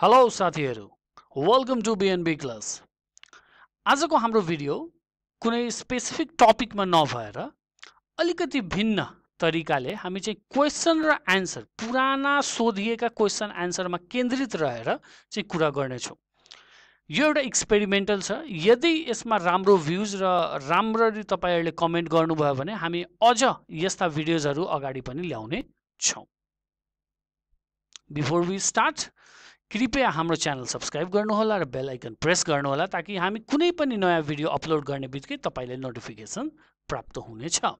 Hello साथीहरू welcome to BnB class आजको हाम्रो भिडियो कुनै स्पेसिफिक टपिकमा नभएर अलिकति भिन्न तरिकाले हामी चाहिँ क्वेसन र एन्सर पुराना सोधिएका क्वेसन एन्सरमा केन्द्रित रहेर चाहिँ कुरा गर्नेछौँ यो एउटा एक्सपेरिमेन्टल छ यदि यसमा राम्रो भ्युज र राम्ररी तपाईँहरूले कमेन्ट गर्नुभयो भने हामी अझ यस्ता भिडियोजहरू अगाडि पनि ल्याउने छौँ बिफोर वी स्टार्ट कृपया हाम्रो च्यानल सब्सक्राइब गर्नुहोला र बेल आइकन प्रेस गर्नुहोला ताकि हामी कुनै पनि नयाँ भिडियो अपलोड गर्ने बित्तिकै तपाईँले नोटिफिकेसन प्राप्त हुनेछ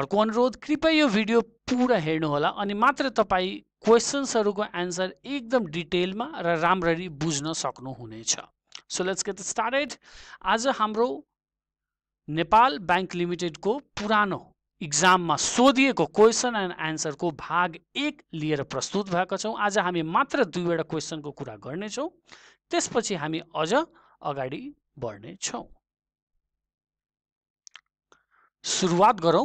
अर्को अनुरोध कृपया यो भिडियो पुरा हेर्नुहोला अनि मात्र तपाईँ क्वेसन्सहरूको एन्सर एकदम डिटेलमा र राम्ररी बुझ्न सक्नुहुनेछ सो लेट्स गेट स्टार्टेड आज हाम्रो नेपाल ब्याङ्क लिमिटेडको पुरानो इक्जाममा सोधिएको क्वेसन एन्ड एन्सरको भाग एक लिएर प्रस्तुत भएका छौँ आज हामी मात्र दुईवटा क्वेसनको कुरा गर्नेछौँ त्यसपछि हामी अझ अगाडि बढ्नेछौँ सुरुवात गरौँ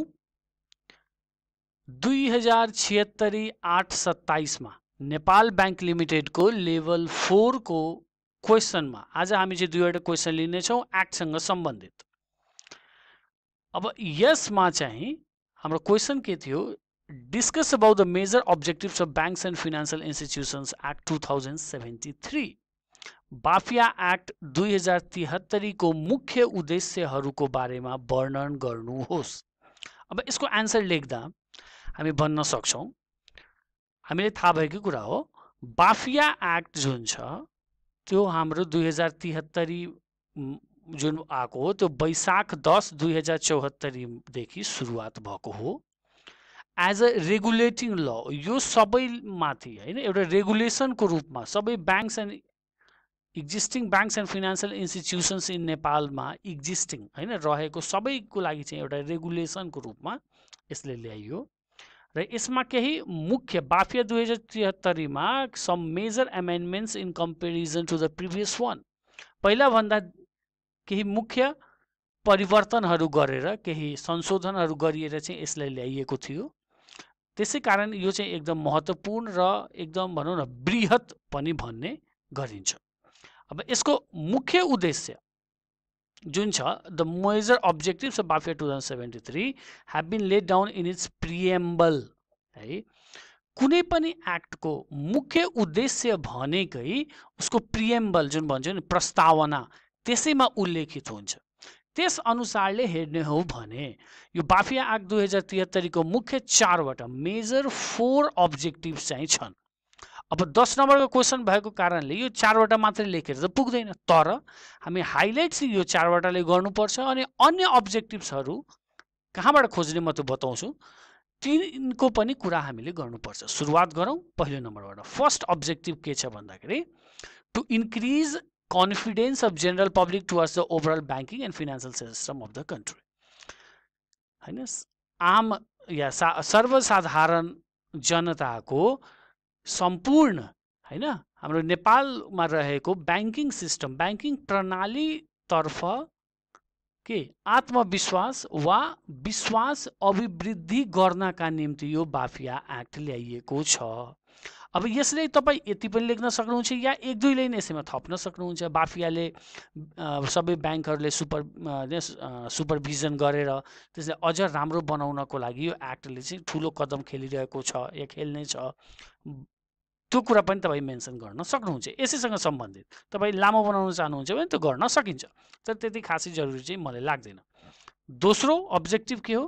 दुई हजार छिहत्तरी आठ सत्ताइसमा नेपाल ब्याङ्क लिमिटेडको लेभल फोरको क्वेसनमा आज हामी चाहिँ दुईवटा क्वेसन लिनेछौँ एक्टसँग सम्बन्धित अब यसमा चाहिँ हाम्रो क्वेसन के थियो discuss about the major objectives of banks and financial institutions act two thousand seventy three BAFIA act दुई हजार तिहत्तरीको मुख्य उद्देश्यहरूको बारेमा वर्णन गर्नुहोस् अब यसको एन्सर लेख्दा हामी भन्न सक्छौँ हामीले थाहा भएकै कुरा हो बाफिया एक्ट जुन छ त्यो हाम्रो दुई हजार तिहत्तरी जुन आएको हो त्यो वैशाख दस दुई हजार चौहत्तरीदेखि सुरुवात भएको हो एज अ रेगुलेटिङ ल यो सबैमाथि होइन एउटा रेगुलेसनको रूपमा सबै banks and existing banks and financial institutions in नेपालमा इक्जिस्टिङ होइन रहेको सबैको लागि चाहिँ एउटा रेगुलेसनको रूपमा यसले ल्याइयो र यसमा केही मुख्य बाफिया दुई हजार त्रिहत्तरीमा some major amendments in comparison to the previous one पहिलाभन्दा केही मुख्य परिवर्तनहरू गरेर केही संशोधनहरू गरिएर चाहिँ यसलाई ल्याइएको थियो त्यसै कारण यो चाहिँ एकदम महत्त्वपूर्ण र एकदम भनौँ न वृहत पनि भन्ने गरिन्छ अब यसको मुख्य उद्देश्य जुन छ the major objectives of BAFIA two thousand seventy three have been laid down in its preamble है कुनै पनि एक्टको मुख्य उद्देश्य भनेकै उसको प्रिएम्बल जुन भन्छ नि प्रस्तावना त्यसैमा उल्लेखित हुन्छ त्यस अनुसारले हेर्ने हो भने यो बाफिया आग दुई हजार त्रिहत्तरीको मुख्य चारवटा मेजर फोर अब्जेक्टिभ चाहिँ छन् अब दस नम्बरको क्वेसन भएको कारणले यो चारवटा मात्रै लेखेर त पुग्दैन तर हामी हाइलाइट्स यो चारवटाले गर्नुपर्छ अनि अन्य अब्जेक्टिभ्सहरू कहाँबाट खोज्ने म त बताउँछु तिनको पनि कुरा हामीले गर्नुपर्छ सुरुवात गरौँ पहिलो नम्बरबाट फर्स्ट अब्जेक्टिभ के छ भन्दाखेरि to increase confidence of general public towards the overall banking and financial system of the country है आम या सर्वसाधारण जनताको सम्पूर्ण होइन हाम्रो नेपालमा रहेको ब्याङ्किङ सिस्टम ब्याङ्किङ प्रणालीतर्फ के आत्मविश्वास वा विश्वास अभिवृद्धि गर्नका निम्ति यो बाफिया एक्ट ल्याइएको छ अब यसले तपाईँ यति पनि लेख्न सक्नुहुन्छ या एक दुई लाइन यसैमा थप्न सक्नुहुन्छ बाफियाले सबै ब्याङ्कहरूले सुपर सुपरभिजन गरेर त्यसलाई अझ राम्रो बनाउनको लागि यो एक्टले चाहिँ ठुलो कदम खेलिरहेको छ या खेल्ने छ त्यो कुरा पनि तपाईँ मेन्सन गर्न सक्नुहुन्छ यसैसँग सम्बन्धित तपाईँ लामो बनाउन चाहनुहुन्छ भने त्यो गर्न सकिन्छ तर त्यति खासै जरुरी चाहिँ मलाई लाग्दैन दोस्रो अब्जेक्टिभ के हो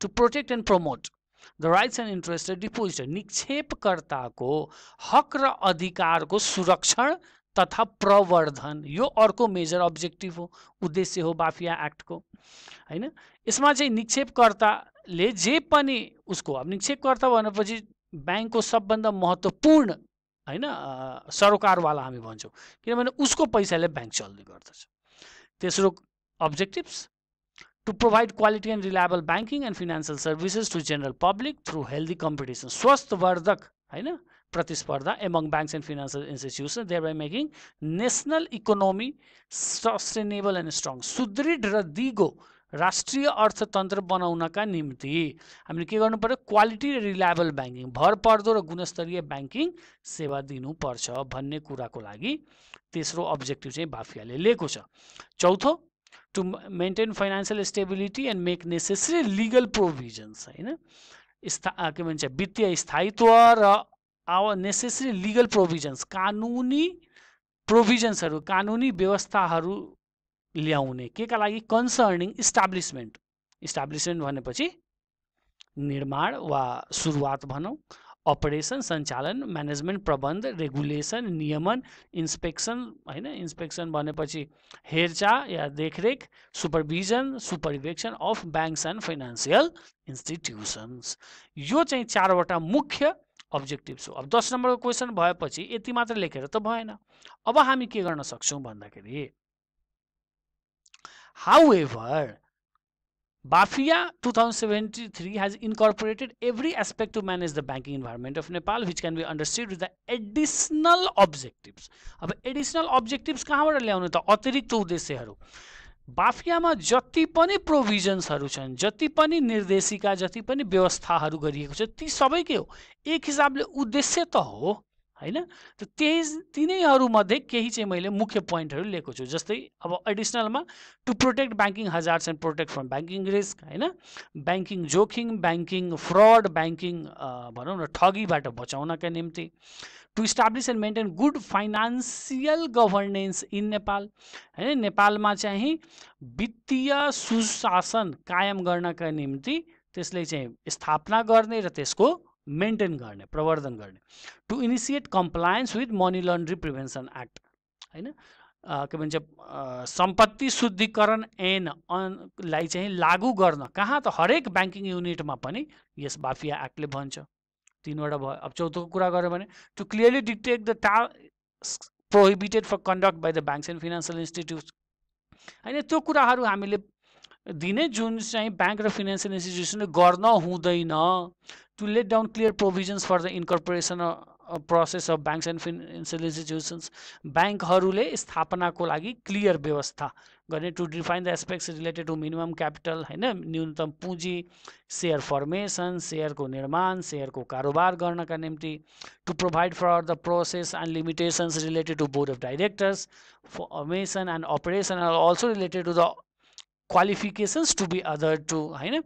to protect and promote the rights and interest depositor निक्षेपकर्ताको हक र अधिकारको सुरक्षण तथा प्रवर्धन यो अर्को मेजर अब्जेक्टिभ हो उद्देश्य हो बाफिया एक्टको होइन यसमा चाहिँ निक्षेपकर्ताले जे पनि उसको अब निक्षेपकर्ता भनेपछि ब्याङ्कको सबभन्दा महत्त्वपूर्ण होइन सरोकारवाला हामी भन्छौँ किनभने उसको पैसाले ब्याङ्क चल्ने गर्दछ तेस्रो objectives to provide quality and reliable banking and financial services to general public through healthy competition स्वस्थवर्धक वर्धक होइन प्रतिस्पर्धा among banks and financial institution thereby making national economy sustainable and strong सुदृढ र दिगो राष्ट्रिय अर्थतन्त्र बनाउनका निम्ति हामीले के गर्नु पर्यो क्वालिटी रिलायबल ब्याङ्किङ भरपर्दो र गुणस्तरीय ब्याङ्किङ सेवा दिनुपर्छ भन्ने कुराको लागि तेस्रो अब्जेक्टिभ चाहिँ बाफियाले लिएको छ चौथो to maintain financial stability and make necessary legal provisions होइन के भन्छ वित्तीय स्थायित्व र आवर नेसेसरी लिगल प्रोभिजन्स कानुनी प्रोभिजन्सहरू कानुनी व्यवस्थाहरू ल्याउने के का लागि कन्सर्निङ इस्टाब्लिसमेन्ट इस्टाब्लिसमेन्ट भनेपछि निर्माण वा सुरुवात भनौँ अपरेसन सञ्चालन म्यानेजमेन्ट प्रबन्ध रेगुलेसन नियमन इन्सपेक्सन होइन इन्सपेक्सन भनेपछि हेरचाह या देखरेख सुपरभिजन सुपरिवेक्षण of banks and financial institutions यो चाहिँ चारवटा मुख्य अब्जेक्टिभ्स हो अब दस नम्बरको क्वेसन भएपछि यति मात्र लेखेर त भएन अब हामी के गर्न सक्छौँ भन्दाखेरि however BAFIA 2073, has incorporated every aspect to manage the banking environment of Nepal, which can be understood with the additional objectives. अब एडिसनल अब्जेक्टिभ्स कहाँबाट ल्याउने त अतिरिक्त उद्देश्यहरू बाफियामा जति पनि प्रोभिजन्सहरू छन् जति पनि निर्देशिका जति पनि व्यवस्थाहरू गरिएको छ ती सबै के हो एक हिसाबले उद्देश्य त हो होइन त त्यही तिनैहरूमध्ये केही चाहिँ मैले मुख्य पोइन्टहरू लिएको छु जस्तै अब एडिसनलमा to protect banking hazards and protect from banking risk होइन ब्याङ्किङ जोखिम ब्याङ्किङ फ्रड ब्याङ्किङ भनौँ न ठगीबाट बचाउनका निम्ति to establish and maintain good financial governance in Nepal होइन नेपालमा चाहिँ वित्तीय सुशासन कायम गर्नका निम्ति त्यसले चाहिँ स्थापना गर्ने र त्यसको मेन्टेन गर्ने प्रवर्धन गर्ने to initiate compliance with money laundry prevention act होइन के भन्छ सम्पत्ति शुद्धिकरण ऐन लाई चाहिँ लागू गर्न कहाँ त हरेक ब्याङ्किङ युनिटमा पनि यस बाफिया एक्टले भन्छ तिनवटा भयो अब चौथोको कुरा गऱ्यो भने टु क्लियरली डिटेक्ट द टा prohibited for conduct by the banks and financial institute होइन त्यो कुराहरू हामीले दिने जो बैंक of इंस्टिट्यूशन करना Gorna to let down down provisions for the the process of banks and and financial bank स्थापना को लगी क्लियर व्यवस्था करने to define the aspects related to minimum capital है न्यूनतम पूंजी सेयर फर्मेशन सेयर को निर्माण सेयर को कारोबार करना का निम्ति to provide for the process and limitations related to board of directors and operation and also related to the qualifications to be other to होइन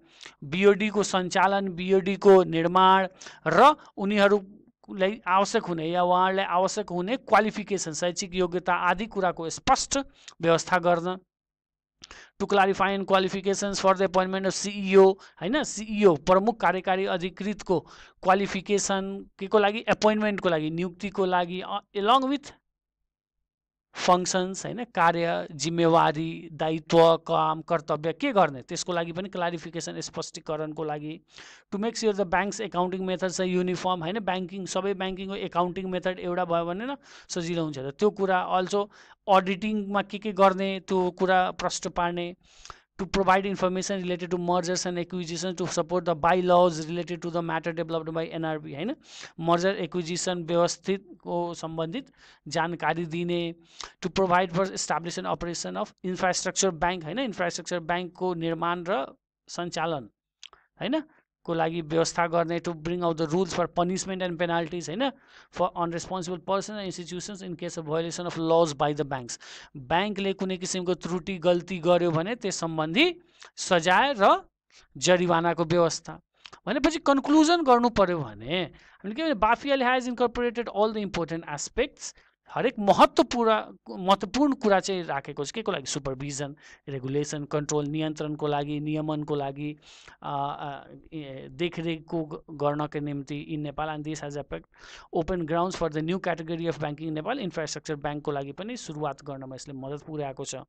बिओडीको सञ्चालन बिओडीको निर्माण र उनीहरूलाई आवश्यक हुने या उहाँहरूलाई आवश्यक हुने क्वालिफिकेसन शैक्षिक योग्यता आदि कुराको स्पष्ट व्यवस्था गर्न to clarify and qualifications for the appointment of CEO होइन सिइओ e प्रमुख कार्यकारी अधिकृतको क्वालिफिकेसन के को लागि एपोइन्टमेन्टको लागि नियुक्तिको लागि एलङ विथ फङ्सन्स होइन कार्य जिम्मेवारी दायित्व काम कर्तव्य के गर्ने त्यसको लागि पनि क्लारिफिकेसन स्पष्टीकरणको लागि to make sure the banks accounting method छ युनिफर्म होइन ब्याङ्किङ सबै ब्याङ्किङको एकाउन्टिङ मेथड एउटा भयो भने न सजिलो हुन्छ त त्यो कुरा अल्सो अडिटिङमा के के गर्ने त्यो कुरा प्रष्ट पार्ने to provide information related to mergers and acquisitions to support the bylaws related to the matter developed by NRB होइन merger acquisition व्यवस्थितको सम्बन्धित जानकारी दिने to provide for establishment operation of infrastructure bank होइन infrastructure bankको निर्माण र सञ्चालन होइन को लागि व्यवस्था गर्ने to bring out the rules for punishment and penalties होइन for unresponsible person and institutions in case of violation of laws by the banks ब्याङ्कले कुनै किसिमको त्रुटि गल्ती गर्यो भने त्यस सम्बन्धी सजाय र जरिवानाको व्यवस्था भनेपछि कन्क्लुजन गर्नु पऱ्यो भने हामीले के भने BAFIA has incorporated all the important aspects हरेक महत्त्वपूर्ण महत्त्वपूर्ण कुरा चाहिँ राखेको छ के को लागि सुपरभिजन रेगुलेसन कन्ट्रोल नियन्त्रणको लागि नियमनको लागि देखरेखको गर्नको निम्ति in Nepal and this has aspect open grounds for the new category of banking Nepal infrastructure ब्याङ्कको लागि पनि सुरुवात गर्नमा यसले मद्दत पुर्याएको छ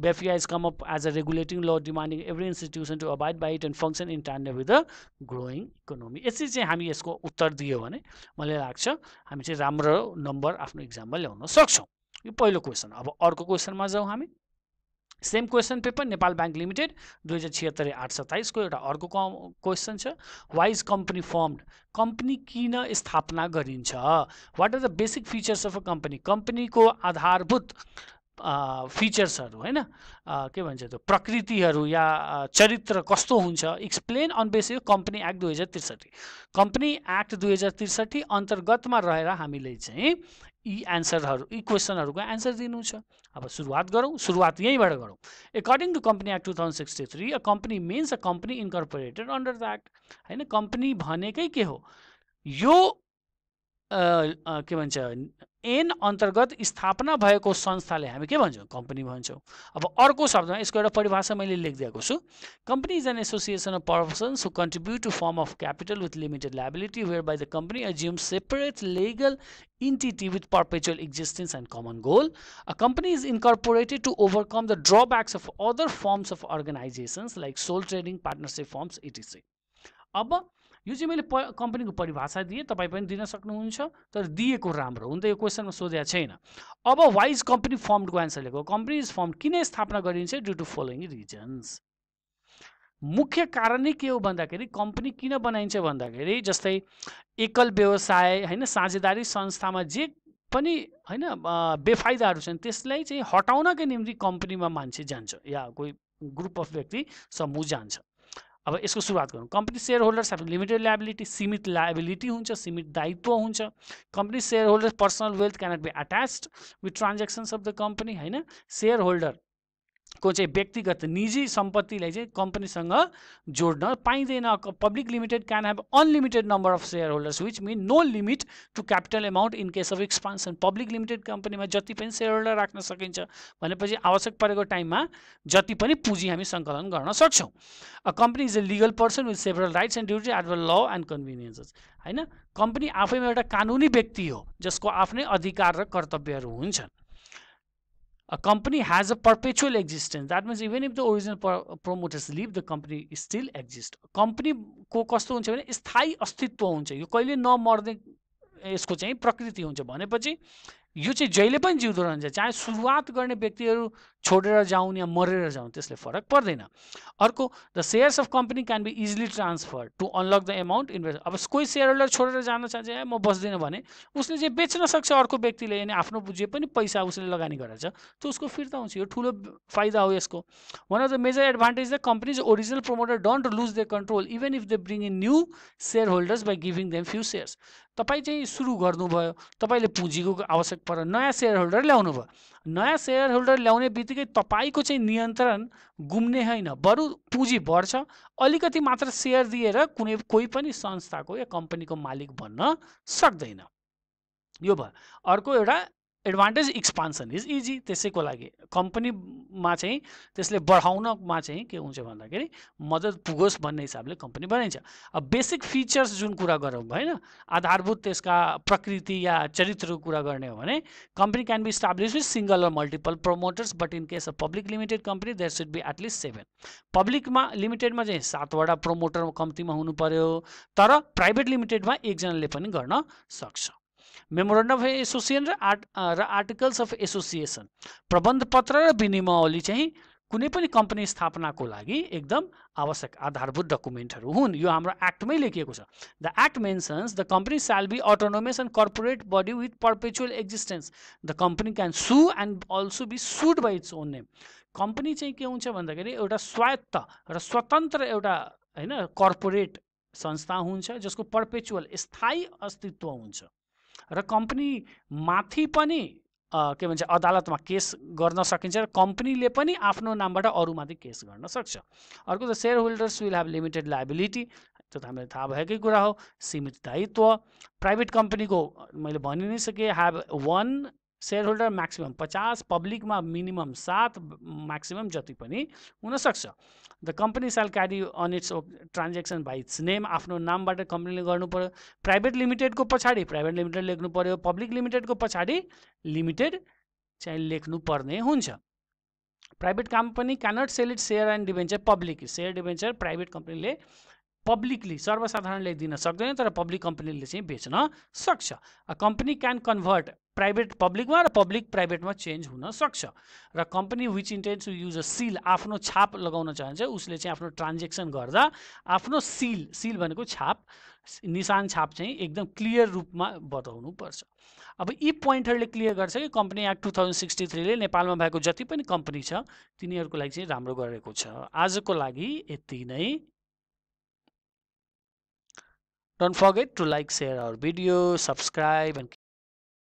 BEFIA has come up as a regulating law demanding every institution to abide by it and function in tandem with the growing economy यसरी चाहिँ हामी यसको उत्तर दियो भने मलाई लाग्छ हामी चाहिँ राम्रो नम्बर आफ्नो इक्जाममा ल्याउन सक्छौँ यो पहिलो क्वेसन अब अर्को क्वेसनमा जाउँ हामी same question paper Nepal bank limited दुई हजार छिहत्तरी आठ सत्ताइसको एउटा अर्को क्वेसन छ वाइज कम्पनी फर्म्ड कम्पनी किन स्थापना गरिन्छ what are the basic features of a company कम्पनीको आधारभूत फिचर्सहरू होइन के भन्छ त्यो प्रकृतिहरू या चरित्र कस्तो हुन्छ एक्सप्लेन अन यो कम्पनी एक्ट दुई हजार त्रिसठी कम्पनी एक्ट दुई हजार त्रिसठी अन्तर्गतमा रहेर हामीले चाहिँ यी एन्सरहरू यी क्वेसनहरूको एन्सर दिनु छ अब सुरुवात गरौँ सुरुवात यहीँबाट गरौँ according to company act two thousand sixty three a company means a company incorporated under the act होइन कम्पनी भनेकै के हो यो के भन्छ एन अन्तर्गत स्थापना भएको संस्थाले हामी के भन्छौँ कम्पनी भन्छौँ अब अर्को शब्दमा यसको एउटा परिभाषा मैले लेखिदिएको छु company is an association of persons who contribute to firm of capital with limited liability where by the company assume separate legal entity with perpetual existence and common goal a company is incorporated to overcome the drawbacks of other firms of organizations like sole trading, partnership firms etc. अब यो चाहिँ मैले प कम्पनीको परिभाषा दिएँ तपाईँ पनि दिन सक्नुहुन्छ तर दिएको राम्रो हुन त यो क्वेसनमा सोधेको छैन अब वाइज कम्पनी फर्मको एन्सर लिएको कम्पनी इज फर्म किन स्थापना गरिन्छ ड्यु टु फलोइङ रिजन्स मुख्य कारण नै के हो भन्दाखेरि कम्पनी किन बनाइन्छ भन्दाखेरि जस्तै एकल व्यवसाय होइन साझेदारी संस्थामा जे पनि होइन बेफाइदाहरू छन् त्यसलाई चाहिँ हटाउनकै निम्ति कम्पनीमा मान्छे जान्छ या कोही ग्रुप अफ व्यक्ति समूह जान्छ अब यसको सुरुवात गरौँ company share holders have limited liability सीमित लाइबिलिटी हुन्छ सीमित दायित्व हुन्छ company share holders personal wealth cannot be attach with transactions of the company होइन सेयर होल्डर को चाहिँ व्यक्तिगत निजी सम्पत्तिलाई चाहिँ कम्पनीसँग जोड्न पाइँदैन public limited can have unlimited number of share holders which mean no limit to capital amount in case of expansion public limited कम्पनीमा जति पनि सेयर होल्डर राख्न सकिन्छ भनेपछि आवश्यक परेको टाइममा जति पनि पुँजी हामी सङ्कलन गर्न सक्छौँ a company is a legal person with several rights and duty at the law and conveniences होइन कम्पनी आफैमा एउटा कानुनी व्यक्ति हो जसको आफ्नै अधिकार र कर्तव्यहरू हुन्छन् A company has a perpetual existence. That means even if the original promoters leave, the company still exists. Company को कस्तो हुन्छ भने स्थायी अस्तित्व हुन्छ यो कहिले नमर्ने यसको चाहिँ प्रकृति हुन्छ भनेपछि यह चाहिँ जहिले पनि चाहे सुरुआत करने व्यक्ति छोडेर जाउन् या मर जाउन् त्यसले फरक पर्दैन अर्क the shares of company can be easily transfer to unlock the amount invest अब कोई सेयर होल्डर छोड़कर जाना चाहन्छ ए म बस्दिनँ भने उसले चाहिँ बेच्न सक्छ अर्को व्यक्तिले जे पैसा उसले लगानी गरेर त्यो उसको फिर्ता हुन्छ यो ठुलो हो इसको one of the major advantage the companies original promoter don't lose the control even if they bring in new share holders by giving them few shares तपाईँ चाहिँ सुरु गर्नुभयो तपाईँले पुँजीको आवश्यक पर्यो नयाँ सेयर होल्डर ल्याउनु भयो नयाँ सेयर होल्डर ल्याउने बित्तिकै तपाईँको चाहिँ नियन्त्रण गुम्ने होइन बरु पुँजी बढ्छ अलिकति मात्र सेयर दिएर कुनै कोही पनि संस्थाको या कम्पनीको मालिक बन्न सक्दैन यो भयो अर्को एउटा एडभान्टेज एक्सपान्सन इज इजी त्यसैको लागि कम्पनीमा चाहिँ त्यसले बढाउनमा चाहिँ के हुन्छ भन्दाखेरि मद्दत पुगोस् भन्ने हिसाबले कम्पनी बनाइन्छ अब बेसिक फिचर्स जुन कुरा गरौँ होइन आधारभूत त्यसका प्रकृति या चरित्रको कुरा गर्ने हो भने company can be establish with single or multiple promoters but in case of public limited company there should be at least seven पब्लिकमा लिमिटेडमा चाहिँ सातवटा प्रमोटर कम्तीमा हुनु पर्यो तर प्राइभेट लिमिटेडमा एकजनाले पनि गर्न सक्छ मेमोरेन्डम अफ एसोसिएसन र आर्ट र आर्टिकल्स अफ एसोसिएसन प्रबन्ध पत्र र विनिमावली चाहिँ कुनै पनि कम्पनी स्थापनाको लागि एकदम आवश्यक आधारभूत डकुमेन्टहरू हुन् यो हाम्रो एक्टमै लेखिएको छ the act mentions the company shall be autonomous and corporate body with perpetual existence the company can sue and also be sued by its own name company चाहिँ के हुन्छ भन्दाखेरि एउटा स्वायत्त र स्वतन्त्र एउटा होइन कर्पोरेट संस्था हुन्छ जसको पर्पेचुअल स्थायी अस्तित्व हुन्छ र कम्पनीमाथि पनि के भन्छ अदालतमा केस गर्न सकिन्छ र कम्पनीले पनि आफ्नो नामबाट अरूमाथि केस गर्न सक्छ अर्को त share holders will have limited liability त्यो त हामीलाई थाहा भएकै कुरा हो सीमित दायित्व प्राइभेट कम्पनीको मैले भनि नै सकेँ have one share holder maximum पचास पब्लिकमा मिनिमम सात म्याक्सिमम् जति पनि हुनसक्छ the company shall carry on its transaction by its name आफ्नो नामबाट कम्पनीले गर्नु पऱ्यो प्राइभेट लिमिटेडको पछाडि प्राइभेट लिमिटेड लेख्नु पऱ्यो पब्लिक लिमिटेडको पछाडि लिमिटेड चाहिँ लेख्नुपर्ने हुन्छ private company cannot sell it share and debenture public share debenture private कम्पनीले पब्लिकली सर्वसाधारणले दिन सक्दैन तर पब्लिक कम्पनीले चाहिँ बेच्न सक्छ कम्पनी क्यान कन्भर्ट प्राइभेट पब्लिकमा र पब्लिक प्राइभेटमा चेन्ज हुन सक्छ र company which intent to use a seal आफ्नो छाप लगाउन चाहन्छ उसले चाहिँ आफ्नो ट्रान्जेक्सन गर्दा आफ्नो सिल सिल भनेको छाप निशान छाप चाहिँ एकदम क्लियर रूपमा बताउनुपर्छ अब यी पोइन्टहरूले क्लियर गर्छ कि company act two thousand sixty थ्रीले नेपालमा भएको जति पनि कम्पनी छ तिनीहरूको लागि चाहिँ राम्रो गरेको छ आजको लागि यति नै don't forget to like share our video subscribe and